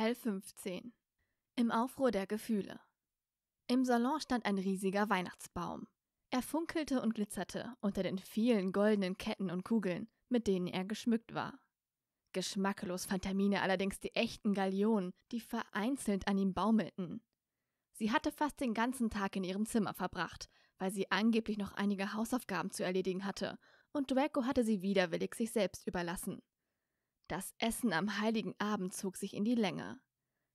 Teil 15 Im Aufruhr der Gefühle Im Salon stand ein riesiger Weihnachtsbaum. Er funkelte und glitzerte unter den vielen goldenen Ketten und Kugeln, mit denen er geschmückt war. Geschmacklos fand Hermine allerdings die echten Gallionen, die vereinzelt an ihm baumelten. Sie hatte fast den ganzen Tag in ihrem Zimmer verbracht, weil sie angeblich noch einige Hausaufgaben zu erledigen hatte, und Draco hatte sie widerwillig sich selbst überlassen. Das Essen am heiligen Abend zog sich in die Länge.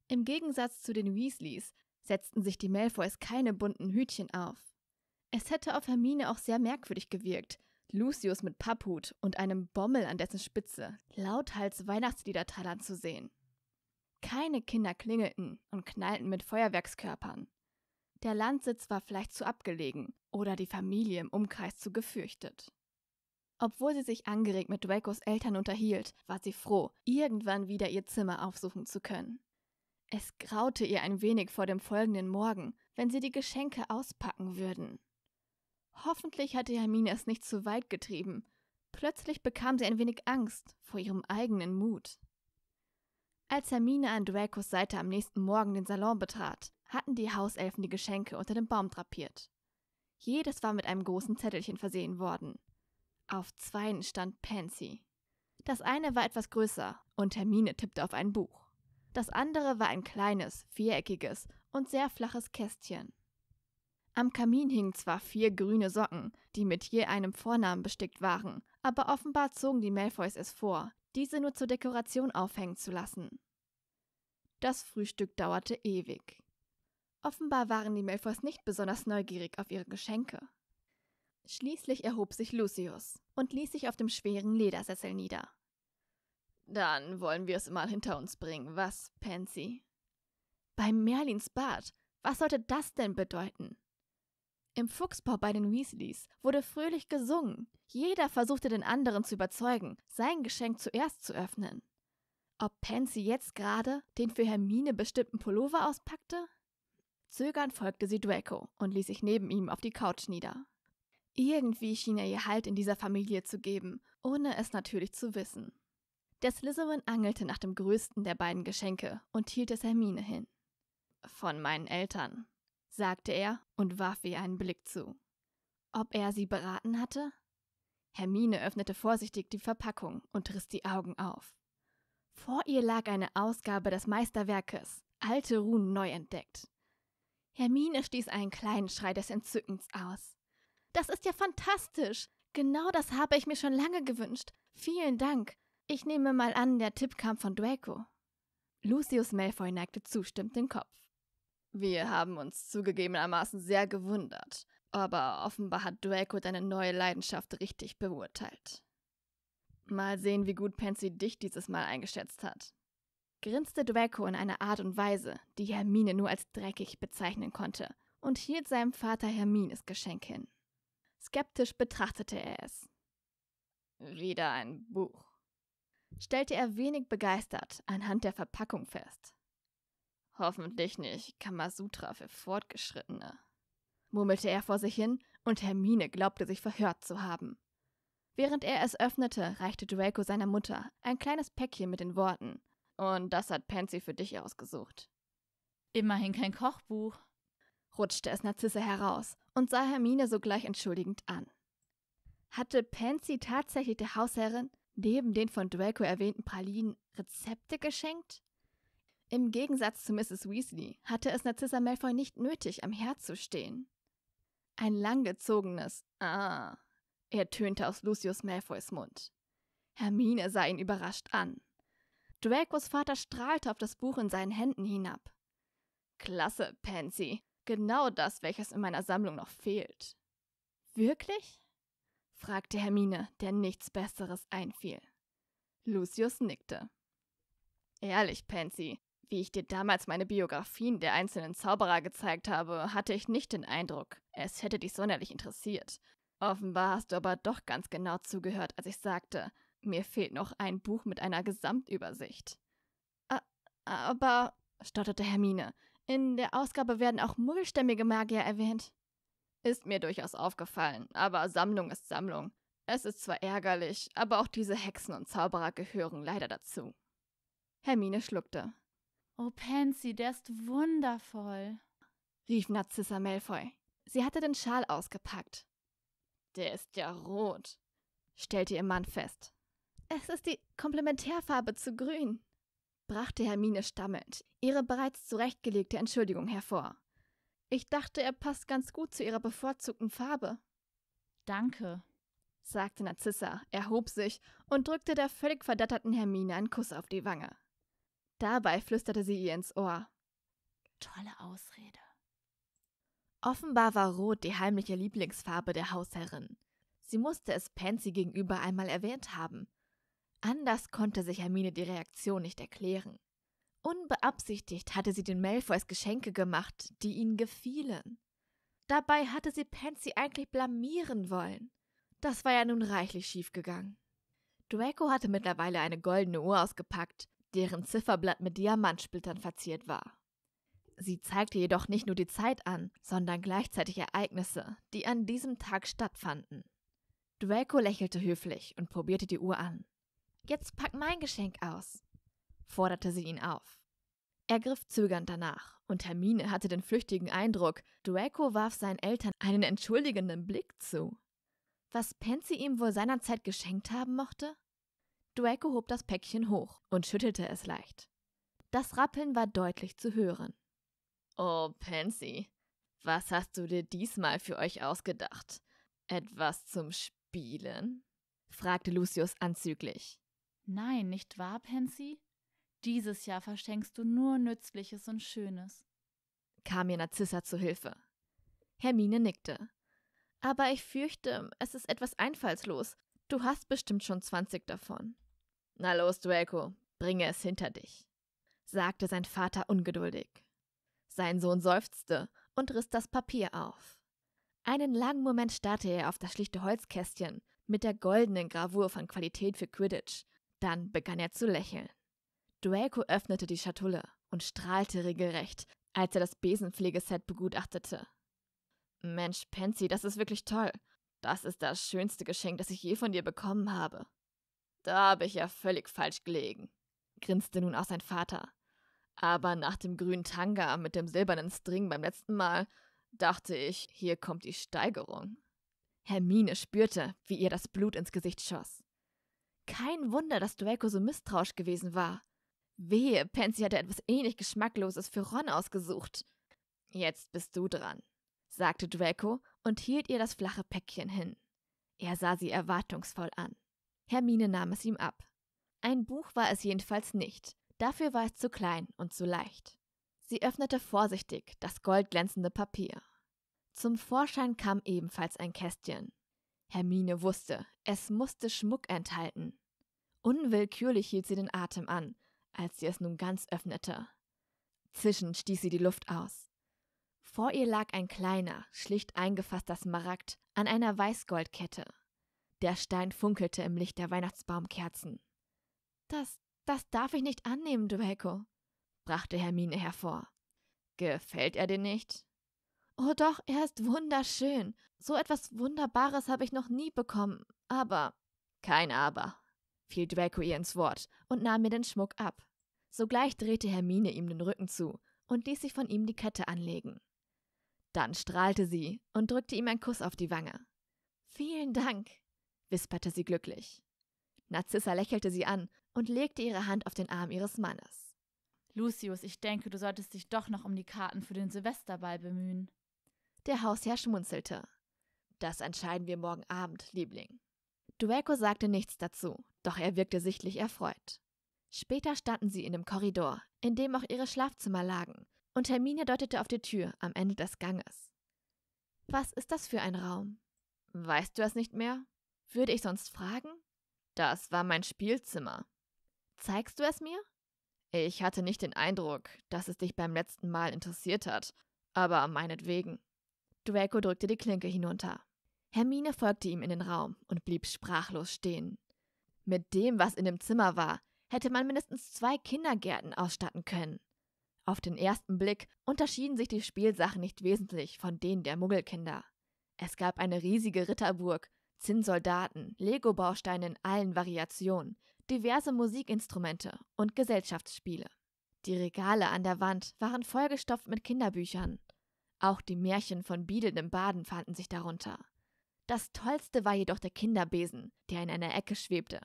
Im Gegensatz zu den Weasleys setzten sich die Malfoys keine bunten Hütchen auf. Es hätte auf Hermine auch sehr merkwürdig gewirkt, Lucius mit Papphut und einem Bommel an dessen Spitze lauthals Weihnachtslieder tallern zu sehen. Keine Kinder klingelten und knallten mit Feuerwerkskörpern. Der Landsitz war vielleicht zu abgelegen oder die Familie im Umkreis zu gefürchtet. Obwohl sie sich angeregt mit Dracos Eltern unterhielt, war sie froh, irgendwann wieder ihr Zimmer aufsuchen zu können. Es graute ihr ein wenig vor dem folgenden Morgen, wenn sie die Geschenke auspacken würden. Hoffentlich hatte Hermine es nicht zu weit getrieben. Plötzlich bekam sie ein wenig Angst vor ihrem eigenen Mut. Als Hermine an Dracos Seite am nächsten Morgen den Salon betrat, hatten die Hauselfen die Geschenke unter dem Baum drapiert. Jedes war mit einem großen Zettelchen versehen worden. Auf zweien stand Pansy. Das eine war etwas größer und Hermine tippte auf ein Buch. Das andere war ein kleines, viereckiges und sehr flaches Kästchen. Am Kamin hingen zwar vier grüne Socken, die mit je einem Vornamen bestickt waren, aber offenbar zogen die Malfoys es vor, diese nur zur Dekoration aufhängen zu lassen. Das Frühstück dauerte ewig. Offenbar waren die Malfoys nicht besonders neugierig auf ihre Geschenke. Schließlich erhob sich Lucius und ließ sich auf dem schweren Ledersessel nieder. Dann wollen wir es mal hinter uns bringen, was, Pansy? Bei Merlins Bad, was sollte das denn bedeuten? Im Fuchsbau bei den Weasleys wurde fröhlich gesungen. Jeder versuchte den anderen zu überzeugen, sein Geschenk zuerst zu öffnen. Ob Pansy jetzt gerade den für Hermine bestimmten Pullover auspackte? Zögernd folgte sie Draco und ließ sich neben ihm auf die Couch nieder. Irgendwie schien er ihr Halt in dieser Familie zu geben, ohne es natürlich zu wissen. Der Slytherin angelte nach dem größten der beiden Geschenke und hielt es Hermine hin. Von meinen Eltern, sagte er und warf ihr einen Blick zu. Ob er sie beraten hatte? Hermine öffnete vorsichtig die Verpackung und riss die Augen auf. Vor ihr lag eine Ausgabe des Meisterwerkes, alte Runen neu entdeckt. Hermine stieß einen kleinen Schrei des Entzückens aus. Das ist ja fantastisch. Genau das habe ich mir schon lange gewünscht. Vielen Dank. Ich nehme mal an, der Tipp kam von Draco. Lucius Malfoy neigte zustimmend den Kopf. Wir haben uns zugegebenermaßen sehr gewundert, aber offenbar hat Draco deine neue Leidenschaft richtig beurteilt. Mal sehen, wie gut Pansy dich dieses Mal eingeschätzt hat. Grinste Draco in einer Art und Weise, die Hermine nur als dreckig bezeichnen konnte, und hielt seinem Vater Hermines Geschenk hin. Skeptisch betrachtete er es. Wieder ein Buch, stellte er wenig begeistert anhand der Verpackung fest. Hoffentlich nicht Kamasutra für Fortgeschrittene, murmelte er vor sich hin, und Hermine glaubte sich verhört zu haben. Während er es öffnete, reichte Draco seiner Mutter ein kleines Päckchen mit den Worten: Und das hat Pansy für dich ausgesucht. Immerhin kein Kochbuch, rutschte es Narzisse heraus und sah Hermine sogleich entschuldigend an. Hatte Pansy tatsächlich der Hausherrin neben den von Draco erwähnten Pralinen Rezepte geschenkt? Im Gegensatz zu Mrs. Weasley hatte es Narcissa Malfoy nicht nötig, am Herd zu stehen. Ein langgezogenes Ah ertönte aus Lucius Malfoys Mund. Hermine sah ihn überrascht an. Dracos Vater strahlte auf das Buch in seinen Händen hinab. Klasse, Pansy, Genau das, welches in meiner Sammlung noch fehlt. Wirklich? fragte Hermine, der nichts Besseres einfiel. Lucius nickte. Ehrlich, Pansy, wie ich dir damals meine Biografien der einzelnen Zauberer gezeigt habe, hatte ich nicht den Eindruck, es hätte dich sonderlich interessiert. Offenbar hast du aber doch ganz genau zugehört, als ich sagte, mir fehlt noch ein Buch mit einer Gesamtübersicht. Aber, stotterte Hermine, in der Ausgabe werden auch muggelstämmige Magier erwähnt. Ist mir durchaus aufgefallen, aber Sammlung ist Sammlung. Es ist zwar ärgerlich, aber auch diese Hexen und Zauberer gehören leider dazu. Hermine schluckte. Oh, Pansy, der ist wundervoll, rief Narzissa Malfoy. Sie hatte den Schal ausgepackt. Der ist ja rot, stellte ihr Mann fest. Es ist die Komplementärfarbe zu grün brachte Hermine stammelnd ihre bereits zurechtgelegte Entschuldigung hervor. Ich dachte, er passt ganz gut zu ihrer bevorzugten Farbe. Danke, sagte Narzissa, erhob sich und drückte der völlig verdatterten Hermine einen Kuss auf die Wange. Dabei flüsterte sie ihr ins Ohr. Tolle Ausrede. Offenbar war Rot die heimliche Lieblingsfarbe der Hausherrin. Sie musste es Pansy gegenüber einmal erwähnt haben, Anders konnte sich Hermine die Reaktion nicht erklären. Unbeabsichtigt hatte sie den Malfoys Geschenke gemacht, die ihnen gefielen. Dabei hatte sie Pansy eigentlich blamieren wollen. Das war ja nun reichlich schiefgegangen. Draco hatte mittlerweile eine goldene Uhr ausgepackt, deren Zifferblatt mit Diamantsplittern verziert war. Sie zeigte jedoch nicht nur die Zeit an, sondern gleichzeitig Ereignisse, die an diesem Tag stattfanden. Draco lächelte höflich und probierte die Uhr an. Jetzt pack mein Geschenk aus, forderte sie ihn auf. Er griff zögernd danach, und Hermine hatte den flüchtigen Eindruck, Draco warf seinen Eltern einen entschuldigenden Blick zu. Was Pansy ihm wohl seinerzeit geschenkt haben mochte? Draco hob das Päckchen hoch und schüttelte es leicht. Das Rappeln war deutlich zu hören. Oh, Pansy, was hast du dir diesmal für euch ausgedacht? Etwas zum Spielen? fragte Lucius anzüglich. Nein, nicht wahr, Pansy? Dieses Jahr verschenkst du nur Nützliches und Schönes. kam ihr Narzissa zu Hilfe. Hermine nickte. Aber ich fürchte, es ist etwas einfallslos. Du hast bestimmt schon zwanzig davon. Na los, Draco, bringe es hinter dich, sagte sein Vater ungeduldig. Sein Sohn seufzte und riss das Papier auf. Einen langen Moment starrte er auf das schlichte Holzkästchen mit der goldenen Gravur von Qualität für Quidditch dann begann er zu lächeln. Draco öffnete die Schatulle und strahlte regelrecht, als er das Besenpflegeset begutachtete. Mensch, Pansy, das ist wirklich toll. Das ist das schönste Geschenk, das ich je von dir bekommen habe. Da habe ich ja völlig falsch gelegen, grinste nun auch sein Vater. Aber nach dem grünen Tanga mit dem silbernen String beim letzten Mal dachte ich, hier kommt die Steigerung. Hermine spürte, wie ihr das Blut ins Gesicht schoss. Kein Wunder, dass Draco so misstrauisch gewesen war. Wehe, Pansy hatte etwas ähnlich Geschmackloses für Ron ausgesucht. Jetzt bist du dran, sagte Draco und hielt ihr das flache Päckchen hin. Er sah sie erwartungsvoll an. Hermine nahm es ihm ab. Ein Buch war es jedenfalls nicht, dafür war es zu klein und zu leicht. Sie öffnete vorsichtig das goldglänzende Papier. Zum Vorschein kam ebenfalls ein Kästchen. Hermine wusste, es musste Schmuck enthalten. Unwillkürlich hielt sie den Atem an, als sie es nun ganz öffnete. Zischend stieß sie die Luft aus. Vor ihr lag ein kleiner, schlicht eingefasster Smaragd an einer Weißgoldkette. Der Stein funkelte im Licht der Weihnachtsbaumkerzen. Das, das darf ich nicht annehmen, Draco, brachte Hermine hervor. Gefällt er dir nicht? Oh doch, er ist wunderschön. So etwas Wunderbares habe ich noch nie bekommen. Aber. Kein Aber, fiel Draco ihr ins Wort und nahm mir den Schmuck ab. Sogleich drehte Hermine ihm den Rücken zu und ließ sich von ihm die Kette anlegen. Dann strahlte sie und drückte ihm einen Kuss auf die Wange. Vielen Dank, wisperte sie glücklich. Narzissa lächelte sie an und legte ihre Hand auf den Arm ihres Mannes. Lucius, ich denke, du solltest dich doch noch um die Karten für den Silvesterball bemühen. Der Hausherr schmunzelte. Das entscheiden wir morgen Abend, Liebling. Dueco sagte nichts dazu, doch er wirkte sichtlich erfreut. Später standen sie in dem Korridor, in dem auch ihre Schlafzimmer lagen, und Hermine deutete auf die Tür am Ende des Ganges. Was ist das für ein Raum? Weißt du es nicht mehr? Würde ich sonst fragen? Das war mein Spielzimmer. Zeigst du es mir? Ich hatte nicht den Eindruck, dass es dich beim letzten Mal interessiert hat, aber meinetwegen. Draco drückte die Klinke hinunter. Hermine folgte ihm in den Raum und blieb sprachlos stehen. Mit dem, was in dem Zimmer war, hätte man mindestens zwei Kindergärten ausstatten können. Auf den ersten Blick unterschieden sich die Spielsachen nicht wesentlich von denen der Muggelkinder. Es gab eine riesige Ritterburg, Zinnsoldaten, Lego-Bausteine in allen Variationen, diverse Musikinstrumente und Gesellschaftsspiele. Die Regale an der Wand waren vollgestopft mit Kinderbüchern, auch die Märchen von Biedeln im Baden fanden sich darunter. Das Tollste war jedoch der Kinderbesen, der in einer Ecke schwebte.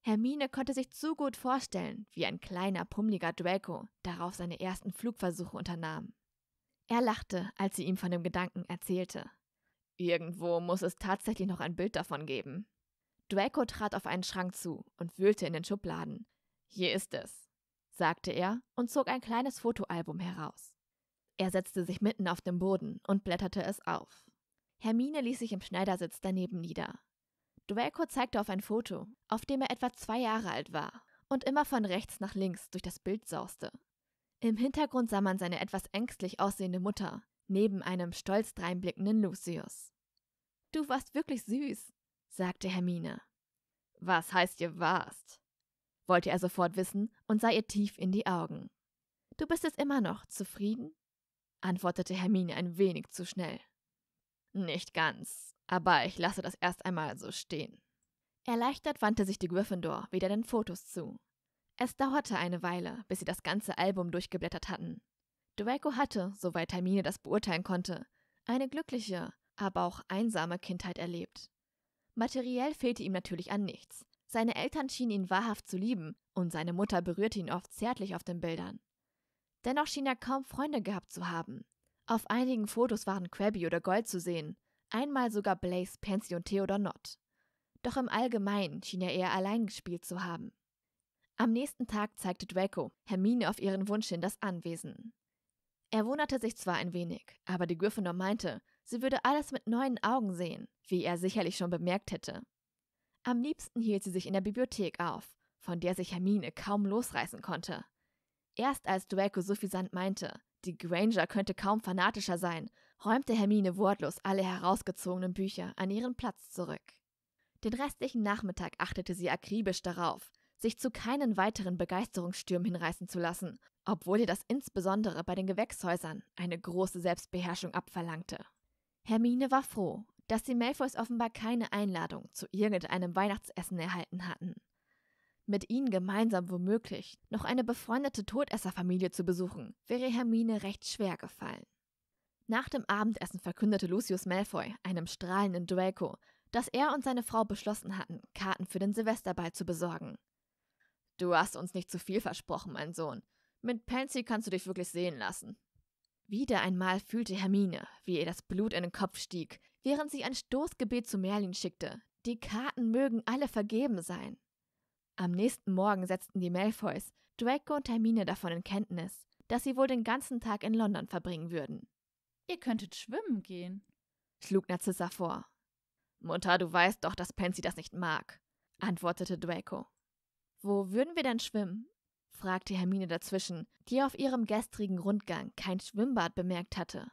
Hermine konnte sich zu gut vorstellen, wie ein kleiner, pummeliger Draco darauf seine ersten Flugversuche unternahm. Er lachte, als sie ihm von dem Gedanken erzählte. Irgendwo muss es tatsächlich noch ein Bild davon geben. Draco trat auf einen Schrank zu und wühlte in den Schubladen. Hier ist es, sagte er und zog ein kleines Fotoalbum heraus. Er setzte sich mitten auf den Boden und blätterte es auf. Hermine ließ sich im Schneidersitz daneben nieder. Duelco zeigte auf ein Foto, auf dem er etwa zwei Jahre alt war und immer von rechts nach links durch das Bild sauste. Im Hintergrund sah man seine etwas ängstlich aussehende Mutter, neben einem stolz dreinblickenden Lucius. Du warst wirklich süß, sagte Hermine. Was heißt ihr warst? wollte er sofort wissen und sah ihr tief in die Augen. Du bist es immer noch, zufrieden? antwortete Hermine ein wenig zu schnell. Nicht ganz, aber ich lasse das erst einmal so stehen. Erleichtert wandte sich die Gryffindor wieder den Fotos zu. Es dauerte eine Weile, bis sie das ganze Album durchgeblättert hatten. Draco hatte, soweit Hermine das beurteilen konnte, eine glückliche, aber auch einsame Kindheit erlebt. Materiell fehlte ihm natürlich an nichts. Seine Eltern schienen ihn wahrhaft zu lieben und seine Mutter berührte ihn oft zärtlich auf den Bildern. Dennoch schien er kaum Freunde gehabt zu haben. Auf einigen Fotos waren Krabby oder Gold zu sehen, einmal sogar Blaze, Pansy und Theodor Nott. Doch im Allgemeinen schien er eher allein gespielt zu haben. Am nächsten Tag zeigte Draco Hermine auf ihren Wunsch hin das Anwesen. Er wunderte sich zwar ein wenig, aber die Gryffindor meinte, sie würde alles mit neuen Augen sehen, wie er sicherlich schon bemerkt hätte. Am liebsten hielt sie sich in der Bibliothek auf, von der sich Hermine kaum losreißen konnte. Erst als Draco suffisant meinte, die Granger könnte kaum fanatischer sein, räumte Hermine wortlos alle herausgezogenen Bücher an ihren Platz zurück. Den restlichen Nachmittag achtete sie akribisch darauf, sich zu keinen weiteren Begeisterungsstürmen hinreißen zu lassen, obwohl ihr das insbesondere bei den Gewächshäusern eine große Selbstbeherrschung abverlangte. Hermine war froh, dass die Malfoys offenbar keine Einladung zu irgendeinem Weihnachtsessen erhalten hatten mit ihnen gemeinsam womöglich noch eine befreundete Todesserfamilie zu besuchen, wäre Hermine recht schwer gefallen. Nach dem Abendessen verkündete Lucius Malfoy, einem strahlenden Draco, dass er und seine Frau beschlossen hatten, Karten für den Silvesterball zu besorgen. Du hast uns nicht zu viel versprochen, mein Sohn. Mit Pansy kannst du dich wirklich sehen lassen. Wieder einmal fühlte Hermine, wie ihr das Blut in den Kopf stieg, während sie ein Stoßgebet zu Merlin schickte. Die Karten mögen alle vergeben sein. Am nächsten Morgen setzten die Malfoys, Draco und Hermine davon in Kenntnis, dass sie wohl den ganzen Tag in London verbringen würden. Ihr könntet schwimmen gehen, schlug Narzissa vor. Mutter, du weißt doch, dass Pansy das nicht mag, antwortete Draco. Wo würden wir denn schwimmen? fragte Hermine dazwischen, die auf ihrem gestrigen Rundgang kein Schwimmbad bemerkt hatte.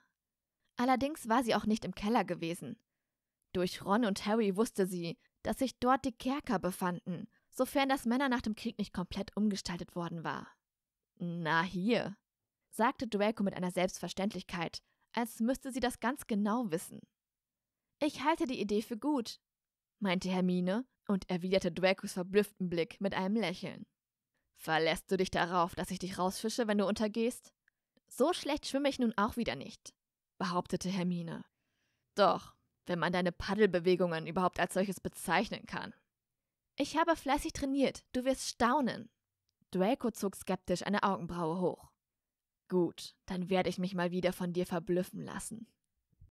Allerdings war sie auch nicht im Keller gewesen. Durch Ron und Harry wusste sie, dass sich dort die Kerker befanden sofern das Männer nach dem Krieg nicht komplett umgestaltet worden war. Na hier, sagte Draco mit einer Selbstverständlichkeit, als müsste sie das ganz genau wissen. Ich halte die Idee für gut, meinte Hermine und erwiderte Dracos verblüfften Blick mit einem Lächeln. Verlässt du dich darauf, dass ich dich rausfische, wenn du untergehst? So schlecht schwimme ich nun auch wieder nicht, behauptete Hermine. Doch, wenn man deine Paddelbewegungen überhaupt als solches bezeichnen kann. Ich habe fleißig trainiert, du wirst staunen. Draco zog skeptisch eine Augenbraue hoch. Gut, dann werde ich mich mal wieder von dir verblüffen lassen.